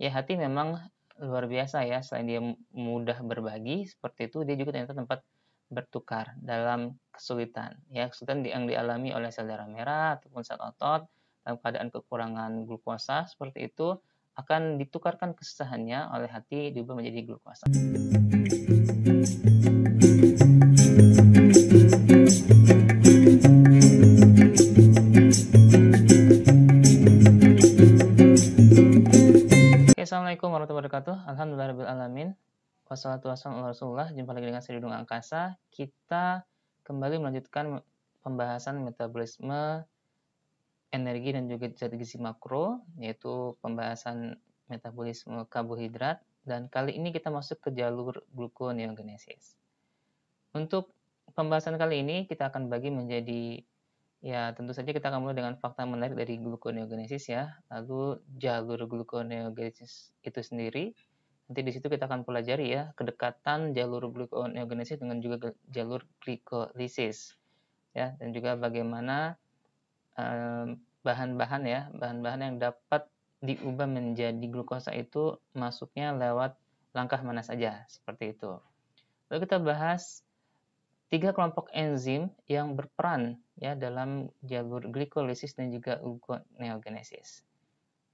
ya hati memang luar biasa ya selain dia mudah berbagi seperti itu dia juga ternyata tempat bertukar dalam kesulitan ya kesulitan yang dialami oleh sel darah merah ataupun sel otot dalam keadaan kekurangan glukosa seperti itu akan ditukarkan kesusahannya oleh hati diubah menjadi glukosa. Wassalamualaikum warahmatullahi jumpa lagi dengan saya Dudung Angkasa. Kita kembali melanjutkan pembahasan metabolisme energi dan juga zat gizi makro, yaitu pembahasan metabolisme karbohidrat. Dan kali ini kita masuk ke jalur gluconeogenesis. Untuk pembahasan kali ini kita akan bagi menjadi Ya, tentu saja kita akan mulai dengan fakta menarik dari gluconeogenesis ya. Lalu jalur gluconeogenesis itu sendiri, Nanti di situ kita akan pelajari ya kedekatan jalur gluconeogenesis dengan juga jalur glikolisis ya dan juga bagaimana eh, bahan-bahan ya bahan-bahan yang dapat diubah menjadi glukosa itu masuknya lewat langkah mana saja seperti itu. Lalu kita bahas tiga kelompok enzim yang berperan ya dalam jalur glikolisis dan juga glukoneogenesis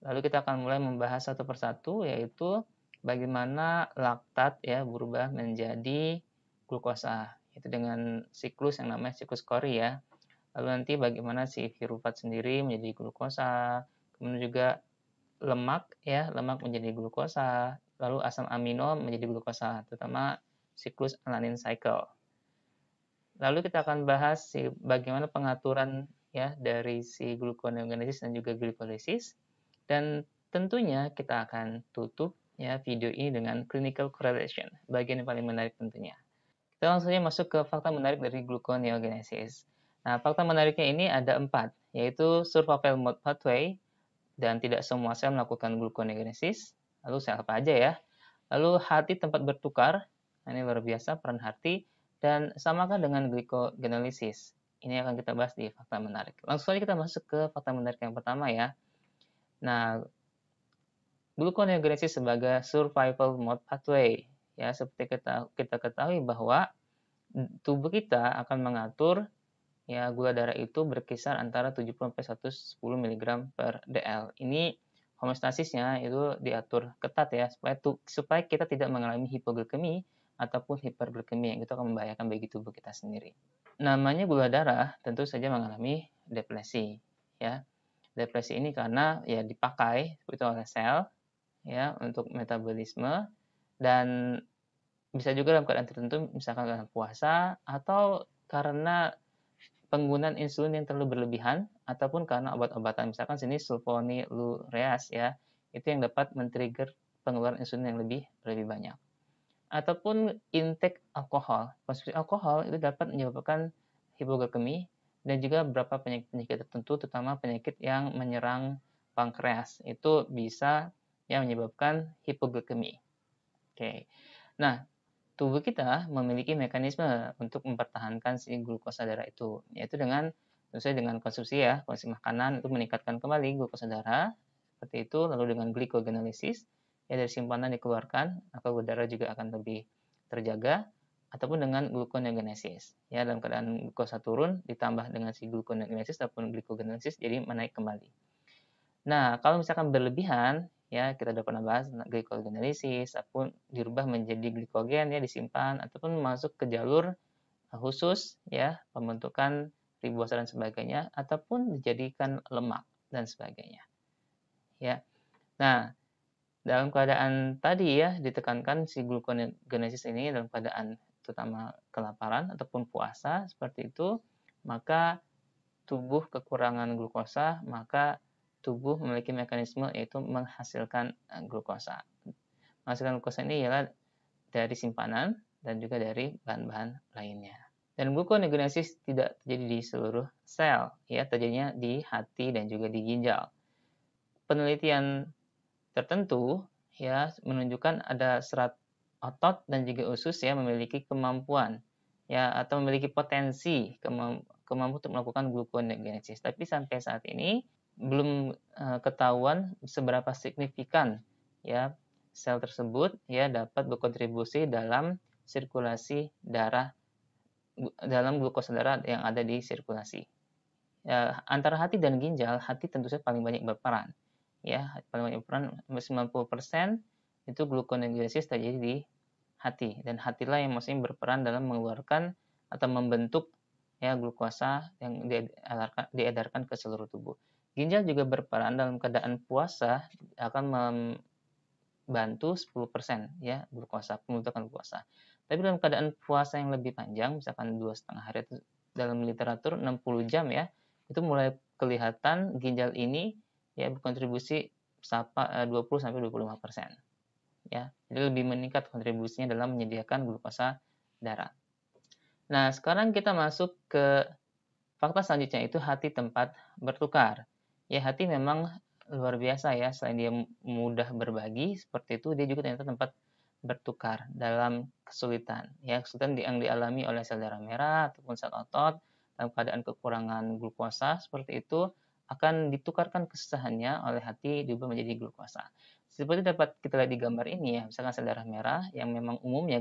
Lalu kita akan mulai membahas satu persatu yaitu bagaimana laktat ya berubah menjadi glukosa itu dengan siklus yang namanya siklus Cori ya. Lalu nanti bagaimana si viruvat sendiri menjadi glukosa, kemudian juga lemak ya, lemak menjadi glukosa, lalu asam amino menjadi glukosa, terutama siklus alanin cycle. Lalu kita akan bahas si bagaimana pengaturan ya dari si gluconeogenesis dan juga glikolisis dan tentunya kita akan tutup ya video ini dengan clinical correlation, bagian yang paling menarik tentunya. Kita langsung saja masuk ke fakta menarik dari gluconeogenesis. Nah, fakta menariknya ini ada empat, yaitu survival mode pathway, dan tidak semua sel melakukan gluconeogenesis. Lalu sel apa aja ya? Lalu hati tempat bertukar, nah, ini luar biasa peran hati, dan samakan dengan glycogenolisis. Ini akan kita bahas di fakta menarik. Langsung saja kita masuk ke fakta menarik yang pertama ya. Nah, gluconeogenesis kan sebagai survival mode pathway. Ya, seperti kita kita ketahui bahwa tubuh kita akan mengatur ya gula darah itu berkisar antara 70 sampai 110 mg per dl. Ini homeostasisnya itu diatur ketat ya supaya tu, supaya kita tidak mengalami hipoglikemi ataupun hiperglikemi yang itu akan membahayakan bagi tubuh kita sendiri. Namanya gula darah tentu saja mengalami depresi ya. Depresi ini karena ya dipakai itu oleh sel ya untuk metabolisme dan bisa juga dalam keadaan tertentu misalkan dalam puasa atau karena penggunaan insulin yang terlalu berlebihan ataupun karena obat-obatan misalkan sini sulfonilureas ya itu yang dapat men-trigger pengeluaran insulin yang lebih lebih banyak ataupun intake alkohol konsumsi alkohol itu dapat menyebabkan hipoglikemi dan juga beberapa penyakit-penyakit tertentu terutama penyakit yang menyerang pankreas itu bisa yang menyebabkan hipoglikemi. Oke. Nah, tubuh kita memiliki mekanisme untuk mempertahankan si glukosa darah itu, yaitu dengan sesuai dengan konsumsi ya, konsumsi makanan itu meningkatkan kembali glukosa darah seperti itu, lalu dengan glikogenolisis ya dari simpanan dikeluarkan, maka gula darah juga akan lebih terjaga ataupun dengan gluconeogenesis. Ya, dalam keadaan glukosa turun ditambah dengan si gluconeogenesis ataupun glikogenesis jadi menaik kembali. Nah, kalau misalkan berlebihan ya kita sudah pernah bahas glikogenolisis ataupun dirubah menjadi glikogen ya disimpan ataupun masuk ke jalur eh, khusus ya pembentukan ribosa dan sebagainya ataupun dijadikan lemak dan sebagainya ya nah dalam keadaan tadi ya ditekankan si glukoneogenesis ini dalam keadaan terutama kelaparan ataupun puasa seperti itu maka tubuh kekurangan glukosa maka tubuh memiliki mekanisme yaitu menghasilkan eh, glukosa. Menghasilkan glukosa ini ialah dari simpanan dan juga dari bahan-bahan lainnya. Dan glukoneogenesis tidak terjadi di seluruh sel, ya terjadinya di hati dan juga di ginjal. Penelitian tertentu ya menunjukkan ada serat otot dan juga usus ya memiliki kemampuan ya atau memiliki potensi kemampuan kemampu untuk melakukan glukoneogenesis. Tapi sampai saat ini belum uh, ketahuan seberapa signifikan ya sel tersebut ya dapat berkontribusi dalam sirkulasi darah dalam glukosa darah yang ada di sirkulasi. Ya, antara hati dan ginjal, hati tentu saja paling banyak berperan. Ya, paling banyak berperan 90% itu glukoneogenesis terjadi di hati dan hatilah yang masing berperan dalam mengeluarkan atau membentuk ya glukosa yang diedarkan, diedarkan ke seluruh tubuh. Ginjal juga berperan dalam keadaan puasa akan membantu 10% ya glukosa, pembentukan glukosa. Tapi dalam keadaan puasa yang lebih panjang, misalkan dua setengah hari itu dalam literatur 60 jam ya, itu mulai kelihatan ginjal ini ya berkontribusi 20 eh, sampai 25 persen. Ya, jadi lebih meningkat kontribusinya dalam menyediakan glukosa darah. Nah, sekarang kita masuk ke fakta selanjutnya itu hati tempat bertukar ya hati memang luar biasa ya selain dia mudah berbagi seperti itu dia juga ternyata tempat bertukar dalam kesulitan ya kesulitan yang dialami oleh sel darah merah ataupun sel otot dalam keadaan kekurangan glukosa seperti itu akan ditukarkan kesusahannya oleh hati diubah menjadi glukosa seperti dapat kita lihat di gambar ini ya misalkan sel darah merah yang memang umumnya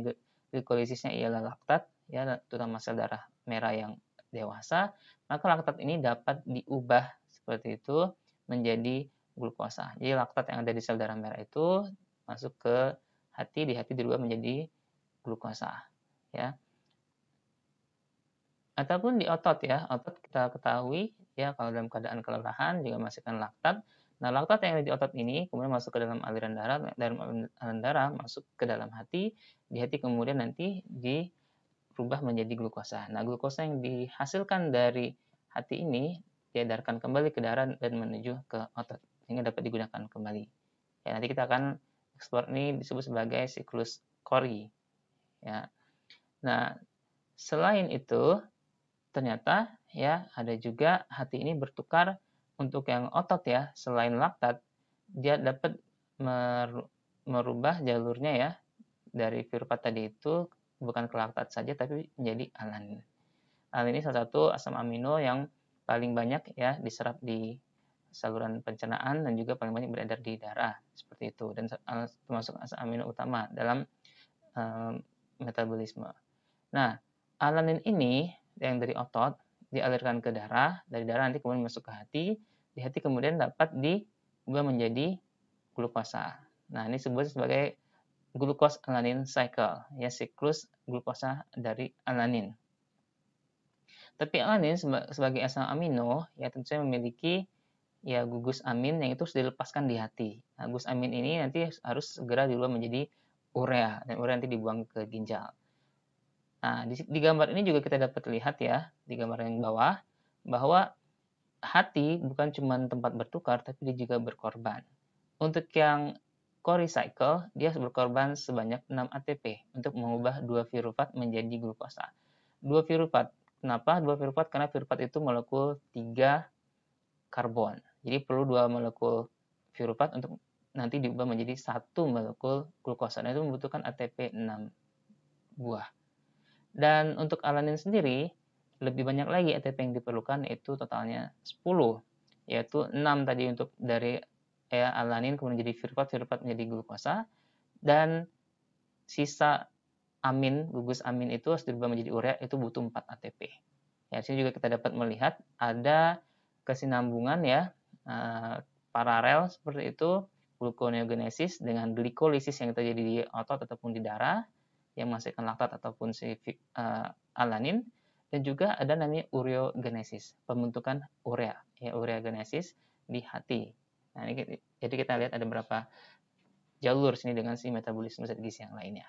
glikolisisnya ialah laktat ya terutama sel darah merah yang dewasa maka laktat ini dapat diubah seperti itu menjadi glukosa. Jadi laktat yang ada di sel darah merah itu masuk ke hati, di hati dirubah menjadi glukosa. Ya. Ataupun di otot ya, otot kita ketahui ya kalau dalam keadaan kelelahan juga masukkan laktat. Nah, laktat yang ada di otot ini kemudian masuk ke dalam aliran darah, dari aliran darah masuk ke dalam hati, di hati kemudian nanti dirubah menjadi glukosa. Nah, glukosa yang dihasilkan dari hati ini diedarkan kembali ke darah dan menuju ke otot sehingga dapat digunakan kembali. Ya, nanti kita akan eksplor ini disebut sebagai siklus kori. Ya. Nah, selain itu ternyata ya ada juga hati ini bertukar untuk yang otot ya selain laktat dia dapat merubah jalurnya ya dari virupat tadi itu bukan ke laktat saja tapi menjadi alanin. Alanin ini salah satu asam amino yang paling banyak ya diserap di saluran pencernaan dan juga paling banyak beredar di darah seperti itu dan eh, termasuk asam amino utama dalam um, metabolisme. Nah, alanin ini yang dari otot dialirkan ke darah, dari darah nanti kemudian masuk ke hati, di hati kemudian dapat diubah menjadi glukosa. Nah, ini disebut sebagai glukos alanin cycle, ya siklus glukosa dari alanin. Tapi alanin sebagai asam amino ya tentunya memiliki ya gugus amin yang itu sudah dilepaskan di hati. Nah, gugus amin ini nanti harus segera diubah menjadi urea dan urea nanti dibuang ke ginjal. Nah, di, di gambar ini juga kita dapat lihat ya di gambar yang bawah bahwa hati bukan cuma tempat bertukar tapi dia juga berkorban. Untuk yang core cycle dia berkorban sebanyak 6 ATP untuk mengubah dua virufat menjadi glukosa. Dua virufat Kenapa dua piruvat? Karena piruvat itu molekul tiga karbon. Jadi perlu dua molekul piruvat untuk nanti diubah menjadi satu molekul glukosa. Nah itu membutuhkan ATP 6 buah. Dan untuk alanin sendiri, lebih banyak lagi ATP yang diperlukan itu totalnya 10. Yaitu 6 tadi untuk dari ya, alanin kemudian jadi piruvat, piruvat menjadi glukosa. Dan sisa amin, gugus amin itu harus dirubah menjadi urea itu butuh 4 ATP. Ya, sini juga kita dapat melihat ada kesinambungan ya uh, paralel seperti itu gluconeogenesis dengan glikolisis yang terjadi di otot ataupun di darah yang menghasilkan laktat ataupun si uh, eh, alanin dan juga ada namanya ureogenesis, pembentukan urea, ya ureogenesis di hati. Nah, ini, jadi kita lihat ada berapa jalur sini dengan si metabolisme zat gizi yang lainnya.